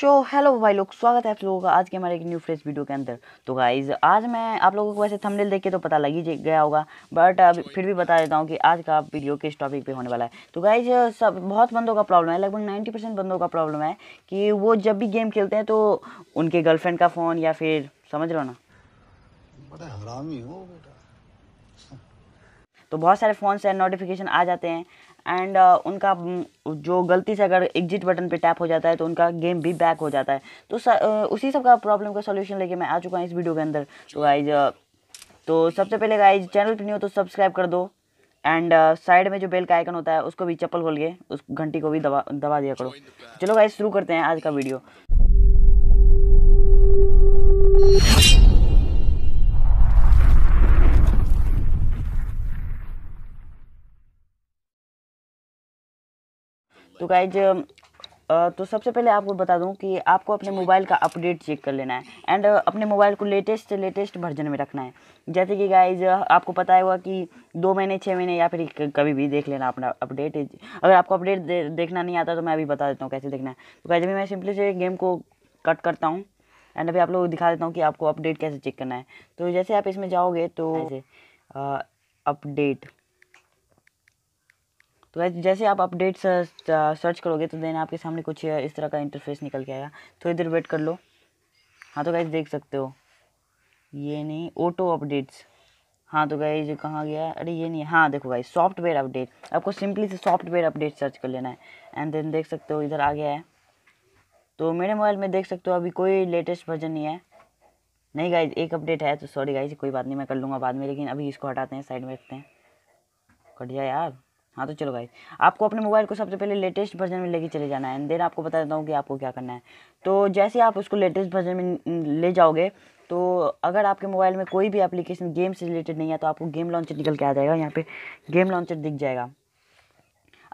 show hello भाई लोग स्वागत है आप लोगों का आज के हमारे एक न्यू फ्रेश वीडियो के अंदर तो गाइज आज मैं आप लोगों को वैसे थंबनेल देख के तो पता लग ही गया होगा बट अब फिर भी बता देता हूँ कि आज का वीडियो किस टॉपिक पे होने वाला है तो गाइज सब बहुत बंदों का प्रॉब्लम है लगभग नाइन्टी परसेंट बंदों का प्रॉब्लम है कि वो जब भी गेम खेलते हैं तो उनके गर्लफ्रेंड का फ़ोन या फिर समझ रहे हो ना बड़ा हरामी हो बेटा तो बहुत सारे फ़ोन से नोटिफिकेशन आ जाते हैं एंड uh, उनका जो गलती से अगर एग्जिट बटन पे टैप हो जाता है तो उनका गेम भी बैक हो जाता है तो uh, उसी सब का प्रॉब्लम का सोल्यूशन लेके मैं आ चुका हूँ इस वीडियो के अंदर तो गाइज uh, तो सबसे पहले गाइज चैनल पर नहीं हो तो सब्सक्राइब कर दो एंड साइड uh, में जो बेल का आइकन होता है उसको भी चप्पल खोल के उस घंटी को भी दबा दबा दिया करो चलो गाइज शुरू करते हैं आज का वीडियो तो गाइज तो सबसे पहले आपको बता दूं कि आपको अपने मोबाइल का अपडेट चेक कर लेना है एंड अपने मोबाइल को लेटेस्ट लेटेस्ट वर्जन में रखना है जैसे कि गाइज आपको पता होगा कि दो महीने छः महीने या फिर कभी भी देख लेना अपना अपडेट अगर आपको अपडेट दे, देखना नहीं आता तो मैं अभी बता देता हूँ कैसे देखना है तो गाइज अभी मैं सिंपली से गेम को कट करता हूँ एंड अभी आप लोग दिखा देता हूँ कि आपको अपडेट कैसे चेक करना है तो जैसे आप इसमें जाओगे तो अपडेट तो जैसे आप अपडेट सर्च करोगे तो देन आपके सामने कुछ इस तरह का इंटरफेस निकल के आएगा थोड़ी देर वेट कर लो हाँ तो गाइज देख सकते हो ये नहीं ऑटो अपडेट्स हाँ तो गाइज कहाँ गया अरे ये नहीं हाँ देखो गाइज सॉफ्टवेयर अपडेट आपको सिंपली से सॉफ्टवेयर अपडेट सर्च कर लेना है एंड देन देख सकते हो इधर आ गया है तो मेरे मोबाइल में देख सकते हो अभी कोई लेटेस्ट वर्जन नहीं है नहीं गाइज एक अपडेट है तो सॉरी गाइज कोई बात नहीं मैं कर लूँगा बाद में लेकिन अभी इसको हटाते हैं साइड में रखते हैं कट जाए यार हाँ तो चलो भाई आपको अपने मोबाइल को सबसे पहले लेटेस्ट वर्जन में लेके चले जाना है एंड देन आपको बता देता हूँ कि आपको क्या करना है तो जैसे आप उसको लेटेस्ट वर्जन में ले जाओगे तो अगर आपके मोबाइल में कोई भी एप्लीकेशन गेम से रिलेटेड नहीं है तो आपको गेम लॉन्चर निकल के आ जाएगा यहाँ पे गेम लॉन्चर दिख जाएगा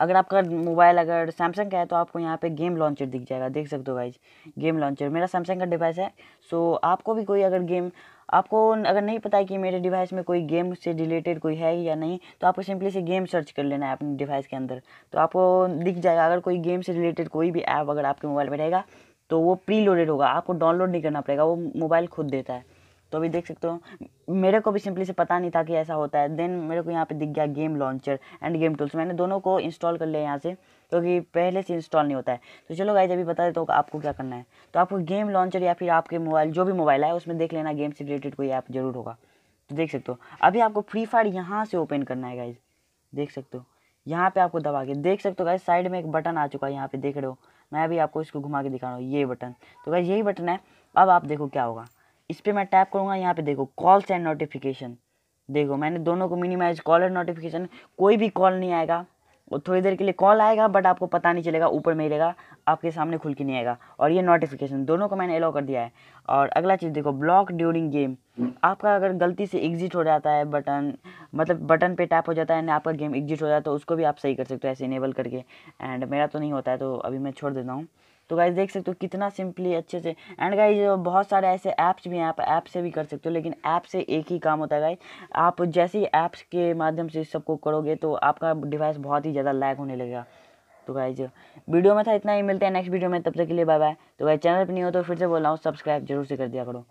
अगर आपका मोबाइल अगर सैमसंग का है तो आपको यहाँ पे गेम लॉन्चर दिख जाएगा देख सकते हो गाइज गेम लॉन्चर मेरा सैमसंग का डिवाइस है सो आपको भी कोई अगर गेम आपको अगर नहीं पता है कि मेरे डिवाइस में कोई गेम से रिलेटेड कोई है या नहीं तो आपको सिंपली से गेम सर्च कर लेना है अपने डिवाइस के अंदर तो आपको दिख जाएगा अगर कोई गेम से रिलेटेड कोई भी ऐप अगर आपके मोबाइल में रहेगा तो वो प्री होगा आपको डाउनलोड नहीं करना पड़ेगा वो मोबाइल खुद देता है तो अभी देख सकते हो मेरे को भी सिंपली से पता नहीं था कि ऐसा होता है देन मेरे को यहाँ पे दिख गया game launcher and game tools मैंने दोनों को इंस्टॉल कर लिया यहाँ से क्योंकि तो पहले से इंस्टॉल नहीं होता है तो चलो गाइज अभी बता देता हूँ आपको क्या करना है तो आपको गेम लॉन्चर या फिर आपके मोबाइल जो भी मोबाइल है उसमें देख लेना गेम से रिलेटेड कोई ऐप जरूर होगा तो देख सकते हो अभी आपको फ्री फायर यहाँ से ओपन करना है गाइज देख सकते हो यहाँ पे आपको दबा के देख सकते हो गाइज साइड में एक बटन आ चुका है यहाँ पे देख रहे हो मैं अभी आपको इसको घुमा के दिखा रहा हूँ ये बटन तो गाइज यही बटन है अब आप देखो क्या होगा इस पर मैं टैप करूँगा यहाँ पे देखो कॉल्स एंड नोटिफिकेशन देखो मैंने दोनों को मिनिमाइज कॉल एंड नोटिफिकेशन कोई भी कॉल नहीं आएगा और थोड़ी देर के लिए कॉल आएगा बट आपको पता नहीं चलेगा ऊपर मिलेगा आपके सामने खुल के नहीं आएगा और ये नोटिफिकेशन दोनों को मैंने अलाउ कर दिया है और अगला चीज़ देखो ब्लॉक ड्यूरिंग गेम आपका अगर गलती से एग्जिट हो जाता है बटन मतलब बटन पे टैप हो जाता है ना आपका गेम एग्जिट हो जाता है तो उसको भी आप सही कर सकते हो ऐसे इनेबल करके एंड मेरा तो नहीं होता है तो अभी मैं छोड़ देता हूँ तो गाइज देख सकते हो कितना सिंपली अच्छे से एंड गाइज बहुत सारे ऐसे ऐप्स भी हैं आप ऐप से भी कर सकते हो लेकिन ऐप से एक ही काम होता है गाइज आप जैसे ही ऐप्स के माध्यम से इस सबको करोगे तो आपका डिवाइस बहुत ही ज़्यादा लैग होने लगेगा तो गाइज वीडियो में था इतना ही मिलते हैं नेक्स्ट वीडियो में तब तक के लिए बाय बाय तो गाइज चैनल पर नहीं हो तो फिर से बोल रहा हूँ सब्सक्राइब जरूर से कर दिया करो